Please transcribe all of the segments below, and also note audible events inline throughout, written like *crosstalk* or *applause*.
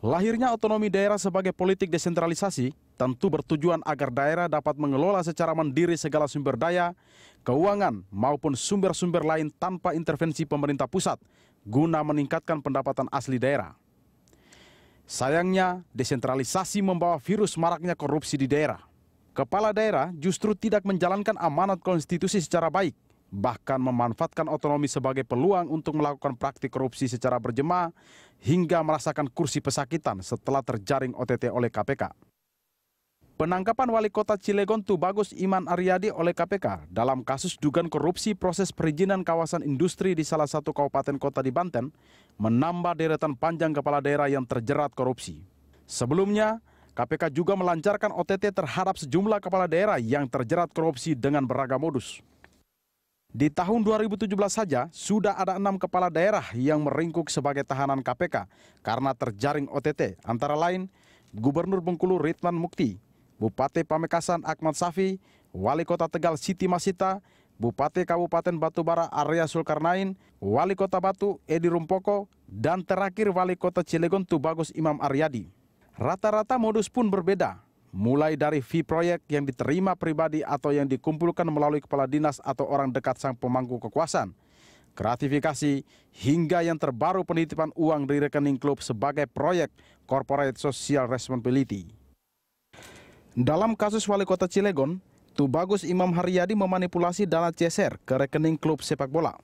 Lahirnya otonomi daerah sebagai politik desentralisasi tentu bertujuan agar daerah dapat mengelola secara mandiri segala sumber daya, keuangan, maupun sumber-sumber lain tanpa intervensi pemerintah pusat guna meningkatkan pendapatan asli daerah. Sayangnya, desentralisasi membawa virus maraknya korupsi di daerah. Kepala daerah justru tidak menjalankan amanat konstitusi secara baik bahkan memanfaatkan otonomi sebagai peluang untuk melakukan praktik korupsi secara berjemaah hingga merasakan kursi pesakitan setelah terjaring OTT oleh KPK. Penangkapan Wali Kota Cilegon Tubagus Iman Aryadi oleh KPK dalam kasus dugaan korupsi proses perizinan kawasan industri di salah satu kabupaten kota di Banten menambah deretan panjang kepala daerah yang terjerat korupsi. Sebelumnya, KPK juga melancarkan OTT terhadap sejumlah kepala daerah yang terjerat korupsi dengan beragam modus. Di tahun 2017 saja, sudah ada enam kepala daerah yang meringkuk sebagai tahanan KPK karena terjaring OTT, antara lain Gubernur Bengkulu Ritman Mukti, Bupati Pamekasan Ahmad Safi, Wali Kota Tegal Siti Masita, Bupati Kabupaten Batubara Arya Sulkarnain, Wali Kota Batu Edi Rumpoko, dan terakhir Wali Kota Cilegon Tubagus Imam Aryadi. Rata-rata modus pun berbeda, mulai dari fee proyek yang diterima pribadi atau yang dikumpulkan melalui kepala dinas atau orang dekat sang pemangku kekuasaan, gratifikasi, hingga yang terbaru penitipan uang di rekening klub sebagai proyek corporate social responsibility. Dalam kasus wali kota Cilegon, Tubagus Imam Haryadi memanipulasi dana CSR ke rekening klub sepak bola.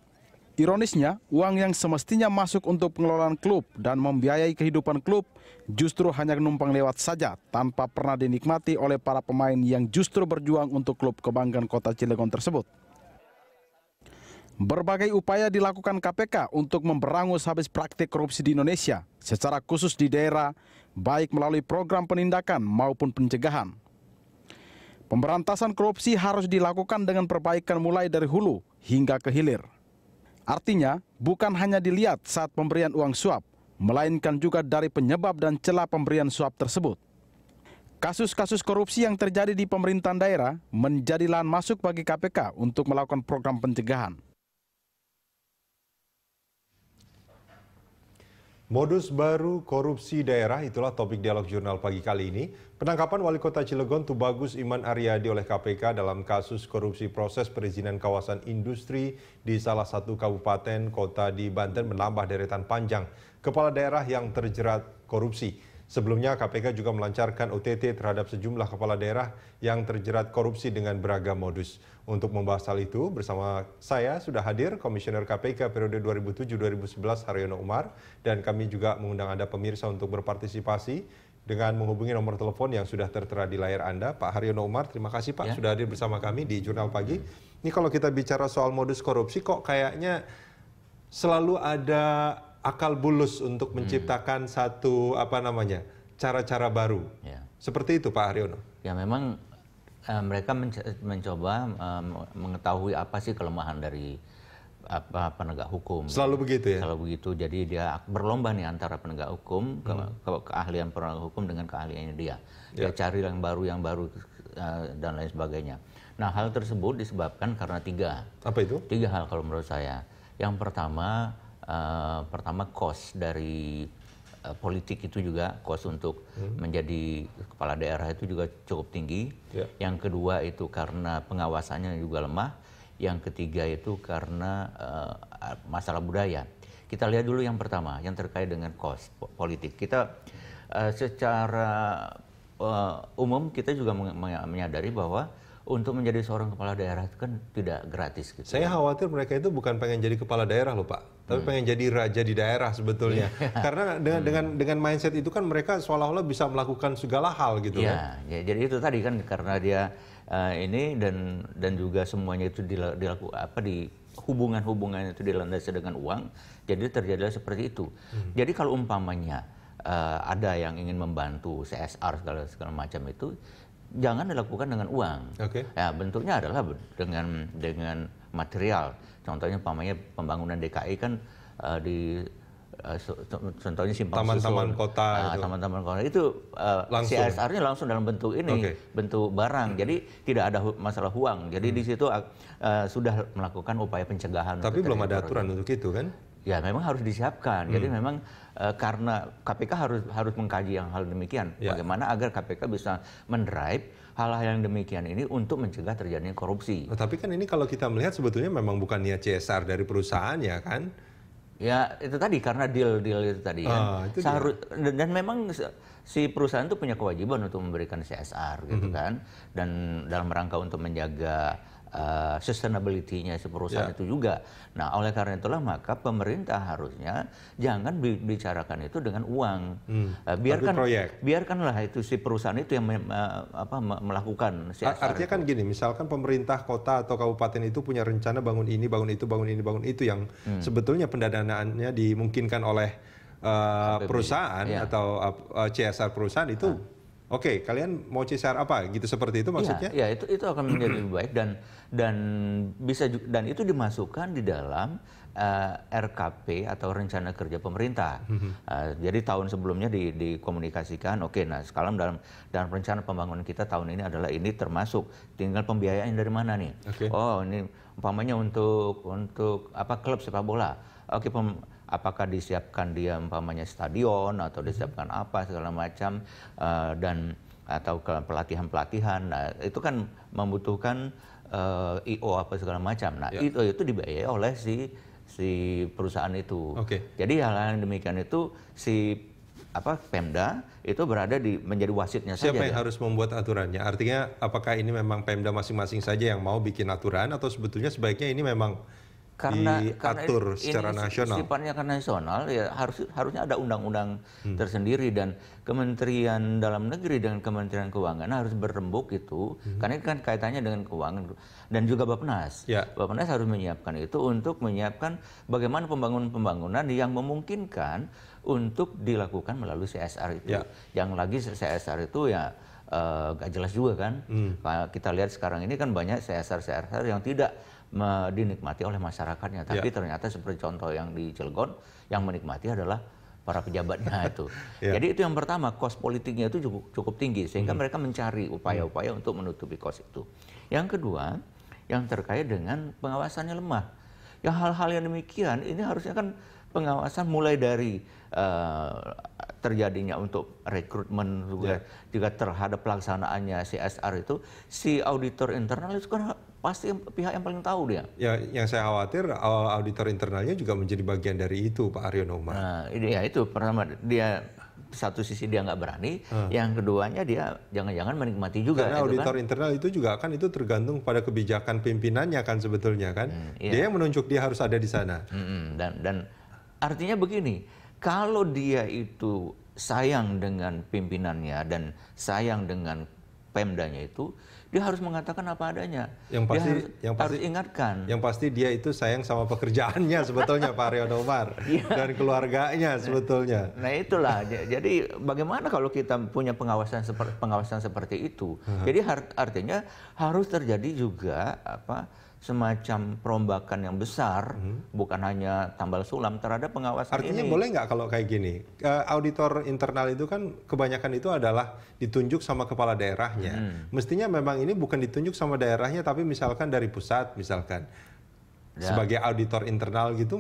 Ironisnya, uang yang semestinya masuk untuk pengelolaan klub dan membiayai kehidupan klub justru hanya numpang lewat saja tanpa pernah dinikmati oleh para pemain yang justru berjuang untuk klub kebanggaan kota Cilegon tersebut. Berbagai upaya dilakukan KPK untuk memberangus habis praktik korupsi di Indonesia, secara khusus di daerah, baik melalui program penindakan maupun pencegahan. Pemberantasan korupsi harus dilakukan dengan perbaikan mulai dari hulu hingga ke hilir. Artinya, bukan hanya dilihat saat pemberian uang suap, melainkan juga dari penyebab dan celah pemberian suap tersebut. Kasus-kasus korupsi yang terjadi di pemerintahan daerah menjadi lahan masuk bagi KPK untuk melakukan program pencegahan. Modus baru korupsi daerah itulah topik dialog jurnal pagi kali ini. Penangkapan Wali Kota Cilegon Tubagus Iman Aryadi oleh KPK dalam kasus korupsi proses perizinan kawasan industri di salah satu kabupaten kota di Banten menambah deretan panjang kepala daerah yang terjerat korupsi. Sebelumnya KPK juga melancarkan OTT terhadap sejumlah kepala daerah yang terjerat korupsi dengan beragam modus. Untuk membahas hal itu, bersama saya sudah hadir Komisioner KPK periode 2007-2011 Haryono Umar dan kami juga mengundang Anda pemirsa untuk berpartisipasi dengan menghubungi nomor telepon yang sudah tertera di layar Anda. Pak Haryono Umar, terima kasih Pak ya. sudah hadir bersama kami di Jurnal Pagi. Ini kalau kita bicara soal modus korupsi kok kayaknya selalu ada akal bulus untuk hmm. menciptakan hmm. satu apa namanya cara-cara baru. Ya. Seperti itu Pak Haryono. Ya memang uh, mereka mencoba uh, mengetahui apa sih kelemahan dari apa penegak hukum. Selalu begitu ya. Selalu begitu. Jadi dia berlomba nih antara penegak hukum hmm. ke, hmm. ke keahlian penegak hukum dengan keahliannya dia. Ya. Dia ya. cari yang baru yang baru uh, dan lain sebagainya. Nah, hal tersebut disebabkan karena tiga. Apa itu? Tiga hal kalau menurut saya. Yang pertama, uh, pertama kos dari uh, politik itu juga kos untuk hmm. menjadi kepala daerah itu juga cukup tinggi. Yeah. Yang kedua itu karena pengawasannya juga lemah. Yang ketiga itu karena uh, masalah budaya. Kita lihat dulu yang pertama yang terkait dengan kos politik. Kita uh, secara uh, umum kita juga menyadari bahwa untuk menjadi seorang kepala daerah itu kan tidak gratis gitu. Saya khawatir mereka itu bukan pengen jadi kepala daerah loh Pak, tapi hmm. pengen jadi raja di daerah sebetulnya. *laughs* Iya. Karena dengan, hmm. dengan dengan mindset itu kan mereka seolah-olah bisa melakukan segala hal gitu iya, kan. Ya, jadi itu tadi kan karena dia uh, ini dan dan juga semuanya itu dilakukan apa di hubungan-hubungan itu dilandasi dengan uang, jadi terjadilah seperti itu. Hmm. Jadi kalau umpamanya uh, ada yang ingin membantu CSR segala segala macam itu jangan dilakukan dengan uang. Okay. Ya, bentuknya adalah dengan dengan material. Contohnya pamannya pembangunan DKI kan uh, di uh, contohnya simpang taman-taman kota taman taman uh, kota itu uh, eh, CSR-nya langsung dalam bentuk ini, okay. bentuk barang. Hmm. Jadi tidak ada masalah uang. Jadi hmm. di situ uh, sudah melakukan upaya pencegahan. Tapi belum ada aturan untuk itu kan? ya memang harus disiapkan. Jadi hmm. memang eh, karena KPK harus harus mengkaji yang hal demikian. Ya. Bagaimana agar KPK bisa mendrive hal-hal yang demikian ini untuk mencegah terjadinya korupsi. Nah, tapi kan ini kalau kita melihat sebetulnya memang bukan niat CSR dari perusahaan ya kan? Ya itu tadi karena deal deal itu tadi kan. Oh, itu Seharus, dan, dan memang si perusahaan itu punya kewajiban untuk memberikan CSR gitu mm -hmm. kan dan dalam rangka untuk menjaga Eh, sustainability-nya si perusahaan yeah. itu juga. Nah, oleh karena itulah maka pemerintah harusnya jangan bicarakan itu dengan uang. Hmm. Uh, biarkan biarkanlah itu si perusahaan itu yang apa melakukan Artinya kan itu. kan gini, misalkan pemerintah kota atau kabupaten itu punya rencana bangun ini, bangun itu, bangun ini, bangun itu yang hmm. sebetulnya pendanaannya dimungkinkan oleh uh, perusahaan yeah. atau uh, CSR perusahaan itu ah. Oke, okay, kalian mau CSR apa? Gitu seperti itu maksudnya? Iya, ya, itu itu akan menjadi lebih baik dan dan bisa dan itu dimasukkan di dalam uh, eh, RKP atau rencana kerja pemerintah. Uh, jadi tahun sebelumnya di, dikomunikasikan, oke, okay, nah sekarang dalam dalam rencana pembangunan kita tahun ini adalah ini termasuk tinggal pembiayaan dari mana nih? Okay. Oh, ini umpamanya untuk untuk apa klub sepak bola. Oke, okay, apakah disiapkan dia umpamanya stadion atau mhm. disiapkan apa segala macam uh, dan atau ke pelatihan-pelatihan. Nah, itu kan membutuhkan uh, eh, IO apa segala macam. Nah, ya. itu itu dibayar oleh si si perusahaan itu. Okay. Jadi hal-hal yang demikian itu si apa Pemda itu berada di menjadi wasitnya Siapa saja. Siapa yang harus membuat aturannya? Artinya apakah ini memang Pemda masing-masing saja yang mau bikin aturan atau sebetulnya sebaiknya ini memang karena diatur karena secara ini nasional. Sifatnya karena nasional ya harus harusnya ada undang-undang hmm. tersendiri dan Kementerian Dalam Negeri dengan Kementerian Keuangan harus berembuk itu hmm. karena itu kan kaitannya dengan keuangan dan juga Bapenas. Ya. Bappenas harus menyiapkan itu untuk menyiapkan bagaimana pembangunan-pembangunan yang memungkinkan untuk dilakukan melalui CSR itu. Ya. Yang lagi CSR itu ya uh, eh, gak jelas juga kan. Hmm. Nah, kita lihat sekarang ini kan banyak CSR-CSR yang tidak dinikmati oleh masyarakatnya. Tapi ya. ternyata seperti contoh yang di Cilegon, yang menikmati adalah para pejabatnya *laughs* itu. ya. Jadi itu yang pertama, kos politiknya itu cukup, cukup tinggi sehingga hmm. mereka mencari upaya-upaya hmm. untuk menutupi kos itu. Yang kedua, yang terkait dengan pengawasannya lemah. Ya hal-hal yang demikian ini harusnya kan pengawasan mulai dari uh, terjadinya untuk rekrutmen juga yeah. juga terhadap pelaksanaannya CSR itu si auditor internal itu kan pasti pihak yang paling tahu dia. Ya, yang saya khawatir auditor internalnya juga menjadi bagian dari itu, Pak Aryo Noma. Nah, ya itu pertama dia satu sisi dia nggak berani, hmm. yang keduanya dia jangan-jangan menikmati juga. Karena gitu kan? auditor kan? internal itu juga kan itu tergantung pada kebijakan pimpinannya kan sebetulnya kan, hmm, iya. dia yang menunjuk dia harus ada di sana. Hmm, dan dan artinya begini, kalau dia itu sayang dengan pimpinannya dan sayang dengan pemdanya itu dia harus mengatakan apa adanya. Yang pasti, dia harus, yang pasti harus ingatkan. Yang pasti dia itu sayang sama pekerjaannya *laughs* sebetulnya Pak Aryo Omar iya. dan keluarganya sebetulnya. Nah itulah. jadi bagaimana kalau kita punya pengawasan seperti pengawasan seperti itu? Jadi artinya harus terjadi juga apa? semacam perombakan yang besar, hmm. bukan hanya tambal sulam terhadap pengawasan Artinya ini. Artinya boleh nggak kalau kayak gini? auditor internal itu kan kebanyakan itu adalah ditunjuk sama kepala daerahnya. Hmm. Mestinya memang ini bukan ditunjuk sama daerahnya, tapi misalkan dari pusat, misalkan Ya. sebagai auditor internal gitu.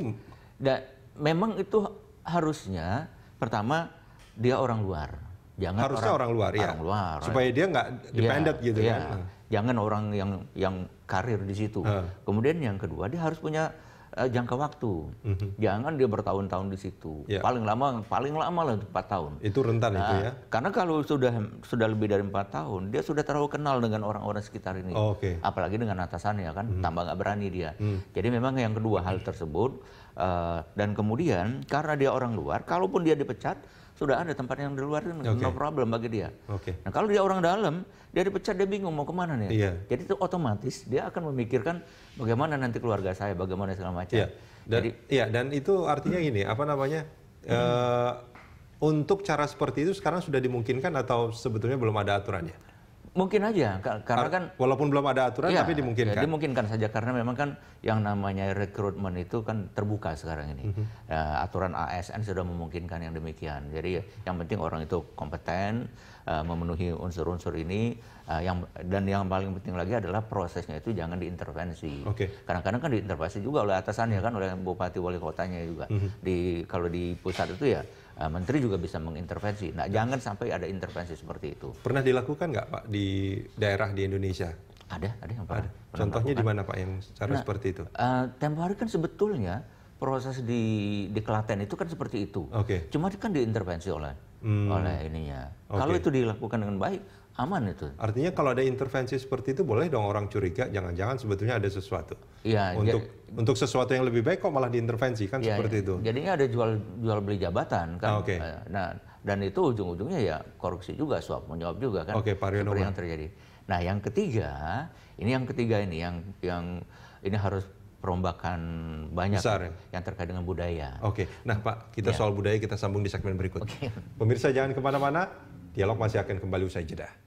Da, memang itu harusnya pertama dia orang luar jangan harusnya orang, orang luar iya. orang ya luar supaya dia nggak iya, dependent ya, gitu ya. kan jangan orang yang yang karir di situ uh. kemudian yang kedua dia harus punya uh, jangka waktu uh mhm. -huh. jangan dia bertahun-tahun di situ yeah. paling lama paling lama lah empat tahun itu rentan nah, itu ya karena kalau sudah sudah lebih dari empat tahun dia sudah terlalu kenal dengan orang-orang sekitar ini oh, okay. apalagi dengan atasannya kan -huh. Mhm. tambah nggak berani dia -huh. Mhm. jadi memang yang kedua hal tersebut uh, dan kemudian karena dia orang luar kalaupun dia dipecat sudah ada tempat yang di luar itu okay. no problem bagi dia. Okay. Nah kalau dia orang dalam, dia dipecat dia bingung mau kemana nih. Yeah. Jadi itu otomatis dia akan memikirkan bagaimana nanti keluarga saya, bagaimana segala macam. Yeah. Dan, Jadi, iya, dan itu artinya gini, apa namanya? Hmm. Uh, untuk cara seperti itu sekarang sudah dimungkinkan atau sebetulnya belum ada aturannya? mungkin aja karena kan walaupun belum ada aturan ya, tapi dimungkinkan. Ya, dimungkinkan saja karena memang kan yang namanya rekrutmen itu kan terbuka sekarang ini. Mm-hmm. Uh, aturan ASN sudah memungkinkan yang demikian. Jadi yang penting orang itu kompeten Eh, memenuhi unsur-unsur ini uh, yang dan yang paling penting lagi adalah prosesnya itu jangan diintervensi. Oke. Okay. Kadang-kadang kan diintervensi juga oleh atasannya kan oleh bupati wali kotanya juga. Mm -hmm. Di kalau di pusat itu ya uh, menteri juga bisa mengintervensi. Nah, jangan sampai ada intervensi seperti itu. Pernah dilakukan nggak Pak di daerah di Indonesia? Ada, ada yang pernah. Ada. pernah Contohnya di mana Pak yang cara nah, seperti itu? Uh, tempo hari kan sebetulnya proses di di Klaten itu kan seperti itu. Oke. Okay. Cuma kan diintervensi oleh hmm. oleh ininya. Okay. Kalau itu dilakukan dengan baik, aman itu. Artinya kalau ada intervensi seperti itu boleh dong orang curiga jangan-jangan sebetulnya ada sesuatu. Iya. Untuk ya, untuk sesuatu yang lebih baik kok malah diintervensi kan ya, seperti iya. itu. Jadi ini ada jual jual beli jabatan kan. Ah, oke. Okay. Eh, nah dan itu ujung-ujungnya ya korupsi juga suap menjawab juga kan. Oke okay, Seperti yang terjadi. Nah yang ketiga ini yang ketiga ini yang yang ini harus perombakan banyak Besar, ya? yang terkait dengan budaya. Oke, nah Pak, kita ya. soal budaya kita sambung di segmen berikut. Okay. Pemirsa jangan kemana-mana, dialog masih akan kembali usai jeda.